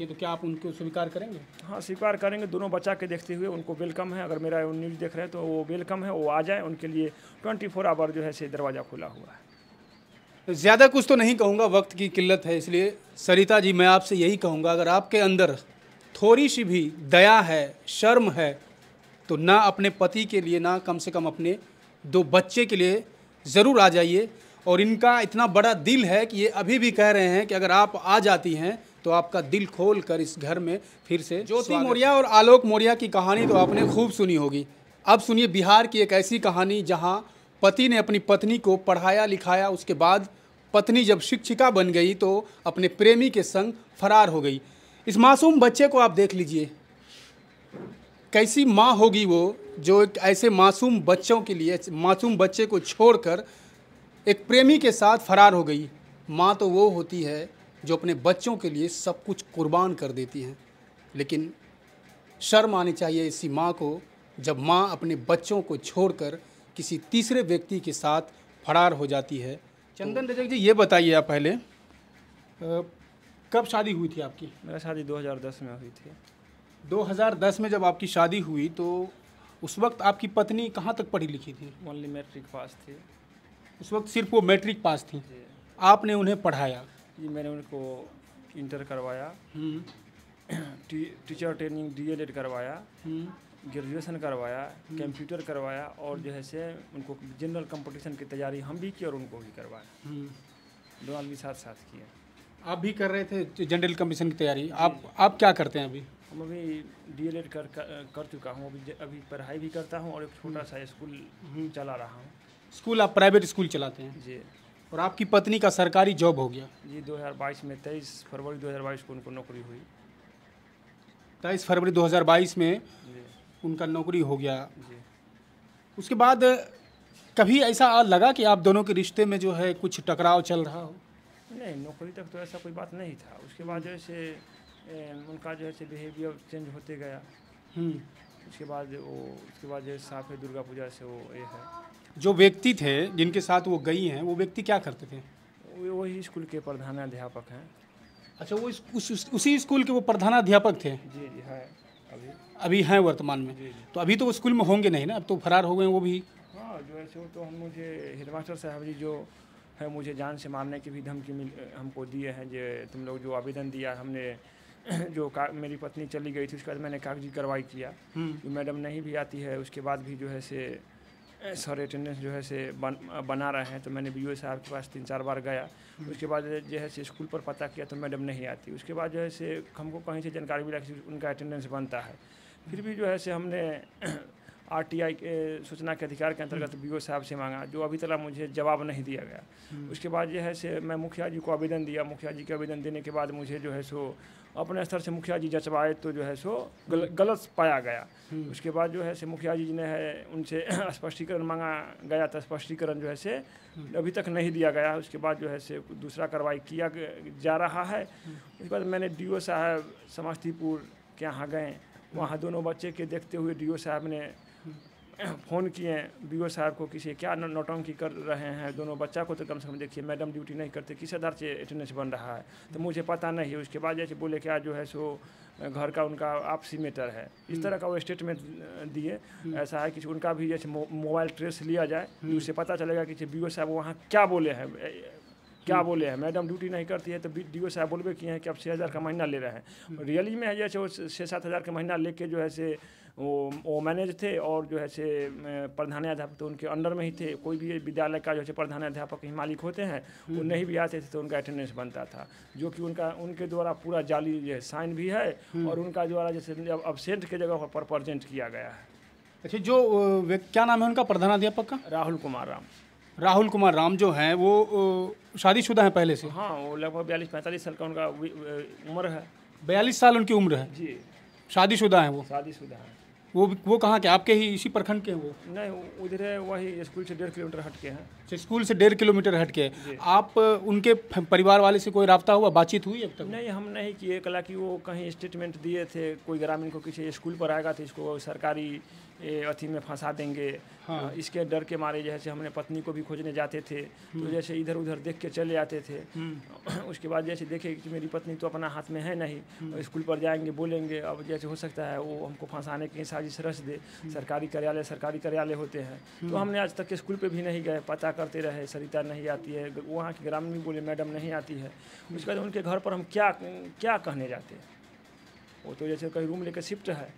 ये तो क्या आप उनको स्वीकार करेंगे हाँ स्वीकार करेंगे दोनों बच्चा के देखते हुए उनको वेलकम है अगर मेरा न्यूज़ देख रहे हैं तो वो वेलकम है वो आ जाए उनके लिए ट्वेंटी फोर आवर जो है से दरवाज़ा खुला हुआ है ज़्यादा कुछ तो नहीं कहूँगा वक्त की किल्लत है इसलिए सरिता जी मैं आपसे यही कहूँगा अगर आपके अंदर थोड़ी सी भी दया है शर्म है तो ना अपने पति के लिए ना कम से कम अपने दो बच्चे के लिए ज़रूर आ जाइए और इनका इतना बड़ा दिल है कि ये अभी भी कह रहे हैं कि अगर आप आ जाती हैं तो आपका दिल खोल कर इस घर में फिर से ज्योति मौर्या और आलोक मौर्या की कहानी तो आपने खूब सुनी होगी अब सुनिए बिहार की एक ऐसी कहानी जहाँ पति ने अपनी पत्नी को पढ़ाया लिखाया उसके बाद पत्नी जब शिक्षिका बन गई तो अपने प्रेमी के संग फरार हो गई इस मासूम बच्चे को आप देख लीजिए कैसी माँ होगी वो जो एक ऐसे मासूम बच्चों के लिए मासूम बच्चे को छोड़कर एक प्रेमी के साथ फरार हो गई माँ तो वो होती है जो अपने बच्चों के लिए सब कुछ कुर्बान कर देती हैं लेकिन शर्म आनी चाहिए इसी माँ को जब माँ अपने बच्चों को छोड़कर किसी तीसरे व्यक्ति के साथ फरार हो जाती है चंदन तो रजक जी ये बताइए आप पहले आ, कब शादी हुई थी आपकी मेरा शादी 2010 में हुई थी 2010 में जब आपकी शादी हुई तो उस वक्त आपकी पत्नी कहाँ तक पढ़ी लिखी थी ओनली मैट्रिक पास थी उस वक्त सिर्फ वो मैट्रिक पास थी आपने उन्हें पढ़ाया ये मैंने उनको इंटर करवाया हम्म। टी, टीचर ट्रेनिंग डीएलएड करवाया हम्म। ग्रेजुएशन करवाया हम्म। कंप्यूटर करवाया और जो है से उनको जनरल कंपटीशन की तैयारी हम भी की और उनको भी करवाया दोनों आदमी साथ साथ किए आप भी कर रहे थे जनरल कंपटीशन की तैयारी आप आप क्या करते हैं अभी हम अभी डी एल एड कर कर चुका हूँ अभी अभी पढ़ाई भी करता हूँ और एक छोटा सा स्कूल चला रहा हूँ स्कूल आप प्राइवेट स्कूल चलाते हैं जी और आपकी पत्नी का सरकारी जॉब हो गया जी 2022 में 23 फरवरी 2022 को उनको नौकरी हुई 23 फरवरी 2022 में उनका नौकरी हो गया उसके बाद कभी ऐसा लगा कि आप दोनों के रिश्ते में जो है कुछ टकराव चल रहा हो नहीं नौकरी तक तो ऐसा कोई बात नहीं था उसके बाद जो है उनका जो है बिहेवियर चेंज होते गया हम्म। उसके बाद वो उसके बाद जो है साफ है दुर्गा पूजा से वो ये है जो व्यक्ति थे जिनके साथ वो गई हैं वो व्यक्ति क्या करते थे वही स्कूल के प्रधानाध्यापक हैं अच्छा वो उस, उस, उसी स्कूल के वो प्रधानाध्यापक थे जी जी है अभी अभी हैं वर्तमान में जी, जी। तो अभी तो वो स्कूल में होंगे नहीं ना अब तो फरार हो गए वो भी हाँ जो ऐसे हो तो हम मुझे हेडमास्टर साहब जी जो है मुझे जान से मारने की भी धमकी मिल हमको दिए हैं जो तुम लोग जो आवेदन दिया हमने जो का मेरी पत्नी चली गई थी उसके बाद मैंने कागजी कार्रवाई किया हम्म। जो मैडम नहीं भी आती है उसके बाद भी जो है से सर अटेंडेंस जो है से बन बना रहे हैं तो मैंने बी साहब के पास तीन चार बार गया उसके बाद जो है से स्कूल पर पता किया तो मैडम नहीं आती उसके बाद जो है से हमको कहीं से जानकारी मिला कि उनका अटेंडेंस बनता है फिर भी जो है से हमने आरटीआई के सूचना के अधिकार के अंतर्गत हम्म। ओ साहब से मांगा जो अभी तक मुझे जवाब नहीं दिया गया हम्म। उसके बाद जो है से मैं मुखिया जी को आवेदन दिया मुखिया जी के आवेदन देने के बाद मुझे जो है सो अपने स्तर से मुखिया जी जचवाए तो जो है सो गल, हम्म। गलत पाया गया उसके बाद जो है से मुखिया जी ने है उनसे स्पष्टीकरण मांगा गया था स्पष्टीकरण जो है से अभी तक नहीं दिया गया उसके बाद जो है से दूसरा कार्रवाई किया जा रहा है उसके बाद मैंने डी साहब समस्तीपुर के यहाँ गए वहाँ दोनों बच्चे के देखते हुए डी साहब ने फ़ोन किए बी ओ साहब को किसी क्या नोटंकी कर रहे हैं दोनों बच्चा को तो कम से कम देखिए मैडम ड्यूटी नहीं करते किस आधार से अटेंडेंस बन रहा है तो मुझे पता नहीं है उसके बाद जैसे बोले क्या जो है सो घर का उनका आपसी मैटर है इस तरह का वो स्टेटमेंट दिए ऐसा है कि उनका भी जैसे मोबाइल ट्रेस लिया जाए हम्म। उससे पता चलेगा कि बी ओ साहब वहाँ क्या बोले हैं क्या हम्म। बोले हैं मैडम ड्यूटी नहीं करती है तो डी ओ साहब बोलबे किए हैं कि आप छः हज़ार का महीना ले रहे हैं हम्म। रियली में है जैसे वो छः सात हज़ार का महीना लेके जो है से वो वो मैनेज थे और जो है से प्रधानाध्यापक तो उनके अंडर में ही थे कोई भी विद्यालय का जो है प्रधानाध्यापक ही मालिक होते हैं वो हम्म। नहीं भी आते थे तो उनका अटेंडेंस बनता था जो कि उनका उनके द्वारा पूरा जाली जो है साइन भी है और उनका द्वारा जैसे अबसेंट के जगह पर प्रजेंट किया गया है अच्छा जो क्या नाम है उनका प्रधानाध्यापक का राहुल कुमार राम राहुल कुमार राम जो हैं वो शादीशुदा हैं पहले से हाँ वो लगभग बयालीस पैंतालीस साल का उनका उम्र है बयालीस साल उनकी उम्र है जी शादीशुदा हैं वो शादीशुदा हैं वो वो कहाँ के आपके ही इसी प्रखंड के हैं वो नहीं उधर है वही स्कूल से डेढ़ किलोमीटर हट के हैं अच्छा, स्कूल से डेढ़ किलोमीटर हट के आप उनके परिवार वाले से कोई रबता हुआ बातचीत हुई अब तक नहीं हम नहीं किए कला कि वो कहीं स्टेटमेंट दिए थे कोई ग्रामीण को किसी स्कूल पर आएगा तो इसको सरकारी ये अथी में फंसा देंगे हाँ। इसके डर के मारे जैसे हमने पत्नी को भी खोजने जाते थे तो हम्म। जैसे इधर उधर देख के चले आते थे हम्म। उसके बाद जैसे देखे कि मेरी पत्नी तो अपना हाथ में है नहीं हम्म। स्कूल पर जाएंगे बोलेंगे अब जैसे हो सकता है वो हमको फंसाने की साजिश रच दे सरकारी कार्यालय सरकारी कार्यालय होते हैं तो हमने आज तक स्कूल पर भी नहीं गए पता करते रहे सरिता नहीं आती है वहाँ के ग्रामीण भी बोले मैडम नहीं आती है उसके बाद उनके घर पर हम क्या क्या कहने जाते वो तो जैसे कहीं रूम लेकर शिफ्ट है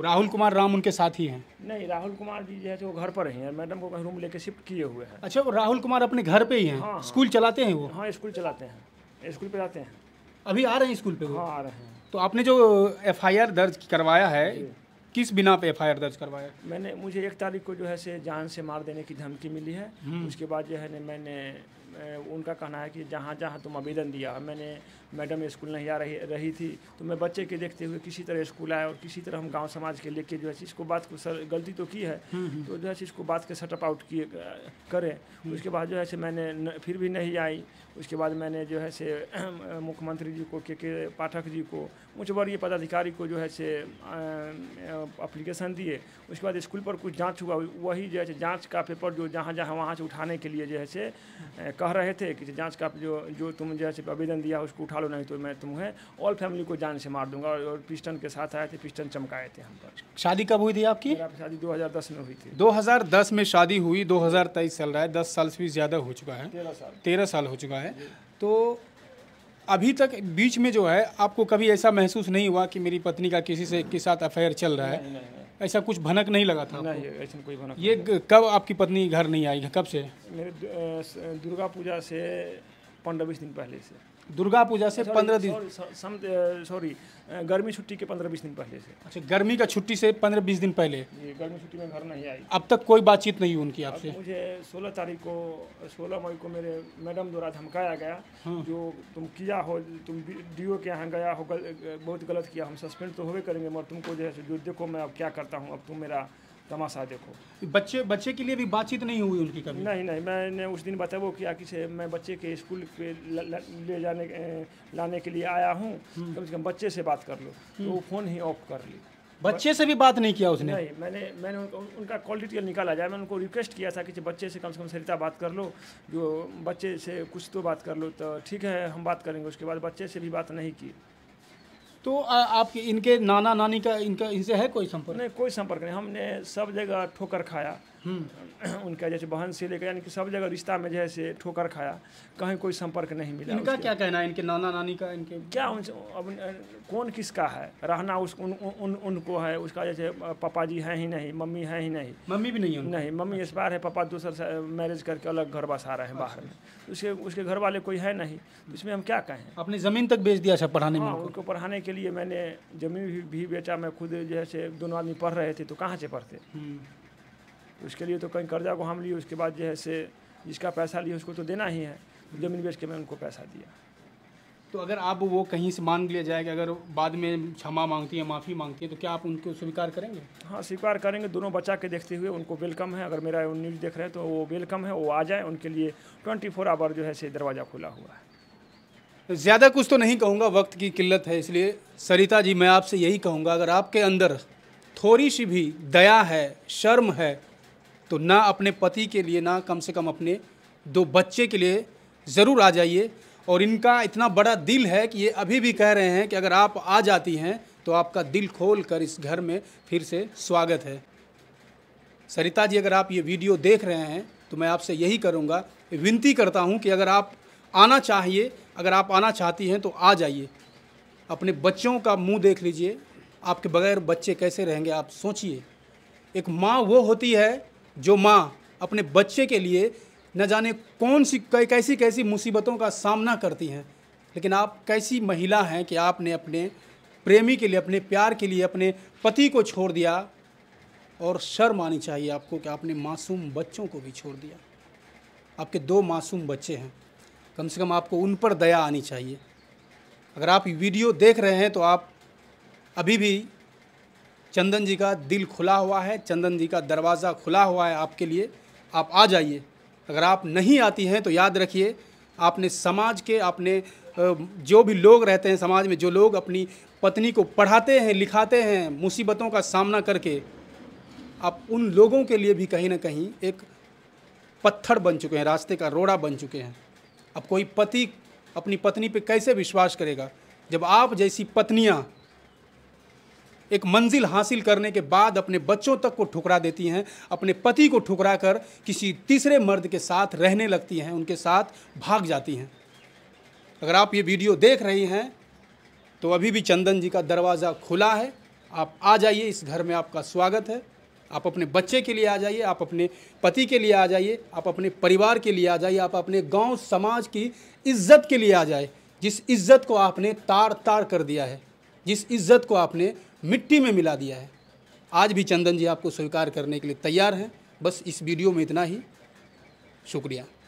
राहुल कुमार राम उनके साथ ही हैं नहीं राहुल कुमार जी जो है वो घर पर ही हैं मैडम को कहीं रूम लेके शिफ्ट किए हुए हैं अच्छा वो राहुल कुमार अपने घर पे ही हैं हाँ, हाँ, स्कूल चलाते हैं वो हाँ स्कूल चलाते हैं स्कूल पे जाते हैं अभी आ रहे हैं स्कूल पे वो हाँ आ रहे हैं तो आपने जो एफ दर्ज करवाया है किस बिना पे एफ दर्ज करवाया मैंने मुझे एक तारीख को जो है से जान से मार देने की धमकी मिली है हम्म। उसके बाद जो है मैंने उनका कहना है कि जहाँ जहाँ तुम आवेदन दिया मैंने मैडम स्कूल नहीं आ रही रही थी तो मैं बच्चे के देखते हुए किसी तरह स्कूल आया और किसी तरह हम गांव समाज के लेके जो है इसको बात को सर गलती तो की है हम्म, हम्म। तो जो है इसको बात के सटअप आउट किए करें हम्म। उसके बाद जो है से मैंने न, फिर भी नहीं आई उसके बाद मैंने जो है से मुख्यमंत्री जी को के के पाठक जी को उच्च वरीय पदाधिकारी को जो है से अप्लीकेशन दिए उसके बाद स्कूल पर कुछ जाँच हुआ वही जो है जाँच का पेपर जो जहाँ जहाँ वहाँ से उठाने के लिए जो है से कह रहे थे कि जांच का जो जो तुम जैसे आवेदन दिया उसको उठा लो नहीं तो मैं तुम्हें ऑल फैमिली को जान से मार दूंगा और पिस्टन के साथ आए थे पिस्टन चमकाए थे हम पर शादी कब हुई थी आपकी शादी 2010 में हुई थी 2010 में शादी हुई 2023 चल रहा है दस साल से भी ज़्यादा हो चुका है तेरह साल तेरह साल हो चुका है तो अभी तक बीच में जो है आपको कभी ऐसा महसूस नहीं हुआ कि मेरी पत्नी का किसी से के साथ अफेयर चल रहा है ऐसा कुछ भनक नहीं लगा था नहीं ऐसा कोई भनक ये कब आपकी पत्नी घर नहीं आई कब से मेरे दुर्गा पूजा से पंद्रह बीस दिन पहले से दुर्गा पूजा से पंद्रह दिन सॉरी गर्मी छुट्टी के पंद्रह बीस दिन पहले से अच्छा गर्मी का छुट्टी से पंद्रह बीस दिन पहले गर्मी छुट्टी में घर नहीं आई अब तक कोई बातचीत नहीं हुई उनकी आपसे मुझे सोलह तारीख को सोलह मई को मेरे मैडम द्वारा धमकाया गया हाँ। जो तुम किया हो तुम डीओ के यहाँ गया हो गल, बहुत गलत किया हम सस्पेंड तो होवे करेंगे मगर तुमको जो है जो देखो मैं अब क्या करता हूँ अब तुम मेरा तमाशा देखो बच्चे बच्चे के लिए भी बातचीत नहीं हुई उनकी कभी नहीं नहीं मैंने उस दिन बताया वो किया कि मैं बच्चे के स्कूल पे ले जाने लाने के लिए आया हूँ हम्म। कम से कम बच्चे से बात कर लो हम्म। तो वो फ़ोन ही ऑफ कर ली बच्चे से भी बात नहीं किया उसने नहीं मैंने मैंने उनको उनका कॉल डिटेल निकाला जाए मैंने उनको रिक्वेस्ट किया था कि बच्चे से कम से कम सरिता बात कर लो जो बच्चे से कुछ तो बात कर लो तो ठीक है हम बात करेंगे उसके बाद बच्चे से भी बात नहीं की तो आपके इनके नाना नानी का इनका इनसे है कोई संपर्क नहीं कोई संपर्क नहीं हमने सब जगह ठोकर खाया हम्म। उनका जैसे बहन से लेकर यानी कि सब जगह रिश्ता में जैसे ठोकर खाया कहीं कोई संपर्क नहीं मिला इनका क्या कहना है इनके नाना नानी का इनके क्या उनसे अब कौन किसका है रहना उस उन, उन, उनको है उसका जैसे पापा जी हैं ही नहीं मम्मी हैं ही नहीं मम्मी भी नहीं नहीं मम्मी इस बार है पापा दूसर मैरिज करके अलग घर बसा रहे हैं बाहर अच्छा, में उसके उसके घर वाले कोई है नहीं तो इसमें हम क्या कहें अपने ज़मीन तक बेच दिया था अच्छा, पढ़ाने में हाँ, उनको पढ़ाने के लिए मैंने ज़मीन भी बेचा मैं खुद जैसे दोनों आदमी पढ़ रहे थे तो कहाँ से पढ़ते हम्म। तो उसके लिए तो कहीं कर्जा को हम लिए उसके बाद जो है से जिसका पैसा लिए उसको तो देना ही है जमीन बेच के मैं उनको पैसा दिया तो अगर आप वो कहीं से मान लिया जाए कि अगर बाद में क्षमा मांगती है माफ़ी मांगती है तो क्या आप उनको स्वीकार करेंगे हाँ स्वीकार करेंगे दोनों बचा के देखते हुए उनको वेलकम है अगर मेरा न्यूज़ देख रहे हैं तो वो वेलकम है वो आ जाए उनके लिए ट्वेंटी फोर आवर जो है से दरवाज़ा खुला हुआ है ज़्यादा कुछ तो नहीं कहूँगा वक्त की किल्लत है इसलिए सरिता जी मैं आपसे यही कहूँगा अगर आपके अंदर थोड़ी सी भी दया है शर्म है तो ना अपने पति के लिए ना कम से कम अपने दो बच्चे के लिए ज़रूर आ जाइए और इनका इतना बड़ा दिल है कि ये अभी भी कह रहे हैं कि अगर आप आ जाती हैं तो आपका दिल खोल कर इस घर में फिर से स्वागत है सरिता जी अगर आप ये वीडियो देख रहे हैं तो मैं आपसे यही करूँगा विनती करता हूँ कि अगर आप आना चाहिए अगर आप आना चाहती हैं तो आ जाइए अपने बच्चों का मुंह देख लीजिए आपके बगैर बच्चे कैसे रहेंगे आप सोचिए एक माँ वो होती है जो माँ अपने बच्चे के लिए न जाने कौन सी कैसी कैसी मुसीबतों का सामना करती हैं लेकिन आप कैसी महिला हैं कि आपने अपने प्रेमी के लिए अपने प्यार के लिए अपने पति को छोड़ दिया और शर्म आनी चाहिए आपको कि आपने मासूम बच्चों को भी छोड़ दिया आपके दो मासूम बच्चे हैं कम से कम आपको उन पर दया आनी चाहिए अगर आप वीडियो देख रहे हैं तो आप अभी भी चंदन जी का दिल खुला हुआ है चंदन जी का दरवाज़ा खुला हुआ है आपके लिए आप आ जाइए अगर आप नहीं आती हैं तो याद रखिए आपने समाज के आपने जो भी लोग रहते हैं समाज में जो लोग अपनी पत्नी को पढ़ाते हैं लिखाते हैं मुसीबतों का सामना करके आप उन लोगों के लिए भी कहीं ना कहीं एक पत्थर बन चुके हैं रास्ते का रोड़ा बन चुके हैं अब कोई पति अपनी पत्नी पे कैसे विश्वास करेगा जब आप जैसी पत्नियाँ एक मंजिल हासिल करने के बाद अपने बच्चों तक को ठुकरा देती हैं अपने पति को ठुकरा कर किसी तीसरे मर्द के साथ रहने लगती हैं उनके साथ भाग जाती हैं अगर आप ये वीडियो देख रही हैं तो अभी भी चंदन जी का दरवाज़ा खुला है आप आ जाइए इस घर में आपका स्वागत है आप अपने बच्चे के लिए आ जाइए आप अपने पति के लिए आ जाइए आप अपने परिवार के लिए आ जाइए आप अपने गांव समाज की इज्जत के लिए आ जाए जिस इज्जत को आपने तार तार कर दिया है जिस इज्जत को आपने मिट्टी में मिला दिया है आज भी चंदन जी आपको स्वीकार करने के लिए तैयार हैं बस इस वीडियो में इतना ही शुक्रिया